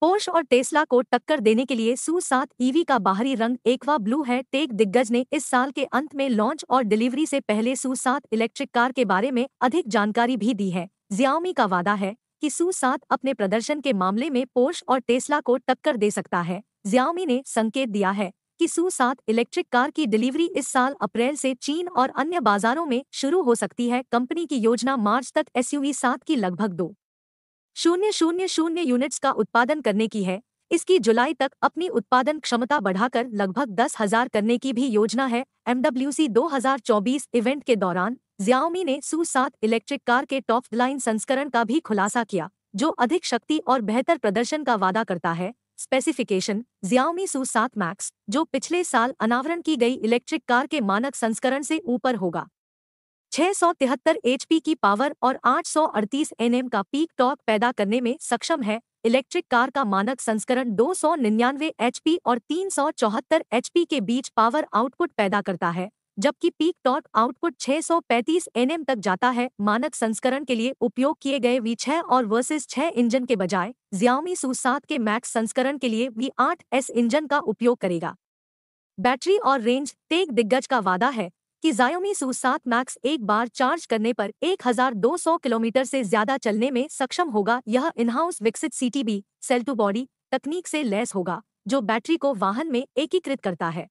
Porsche और Tesla को टक्कर देने के लिए सू सात ईवी का बाहरी रंग एक्वा ब्लू है टेक दिग्गज ने इस साल के अंत में लॉन्च और डिलीवरी से पहले सू सात इलेक्ट्रिक कार के बारे में अधिक जानकारी भी दी है जियामी का वादा है कि सू सात अपने प्रदर्शन के मामले में पोर्श और टेस्ला को टक्कर दे सकता है जियामी ने संकेत दिया है कि सू सात इलेक्ट्रिक कार की डिलीवरी इस साल अप्रैल से चीन और अन्य बाजारों में शुरू हो सकती है कंपनी की योजना मार्च तक एसयूवी सात की लगभग दो शून्य शून्य शून्य यूनिट्स का उत्पादन करने की है इसकी जुलाई तक अपनी उत्पादन क्षमता बढ़ाकर लगभग दस हजार करने की भी योजना है एमडब्ल्यूसी 2024 इवेंट के दौरान जियाओमी ने सू सात इलेक्ट्रिक कार के टॉप लाइन संस्करण का भी खुलासा किया जो अधिक शक्ति और बेहतर प्रदर्शन का वादा करता है स्पेसिफिकेशन जियाओमी सू सात मैक्स जो पिछले साल अनावरण की गई इलेक्ट्रिक कार के मानक संस्करण से ऊपर होगा 673 एचपी की पावर और 838 एनएम का पीक टॉर्क पैदा करने में सक्षम है इलेक्ट्रिक कार का मानक संस्करण 299 एचपी और 374 एचपी के बीच पावर आउटपुट पैदा करता है जबकि पीक टॉर्क आउटपुट 635 एनएम तक जाता है मानक संस्करण के लिए उपयोग किए गए वी छह और वर्सेस छह इंजन के बजाय ज्यामी सू सात के मैक्स संस्करण के लिए वी आठ एस इंजन का उपयोग करेगा बैटरी और रेंज तेग दिग्गज का वादा है कि जायोमी सू सात मैक्स एक बार चार्ज करने पर 1200 किलोमीटर से ज्यादा चलने में सक्षम होगा यह इनहाउस विकसित सीटीबी सेल टू बॉडी तकनीक से लैस होगा जो बैटरी को वाहन में एकीकृत करता है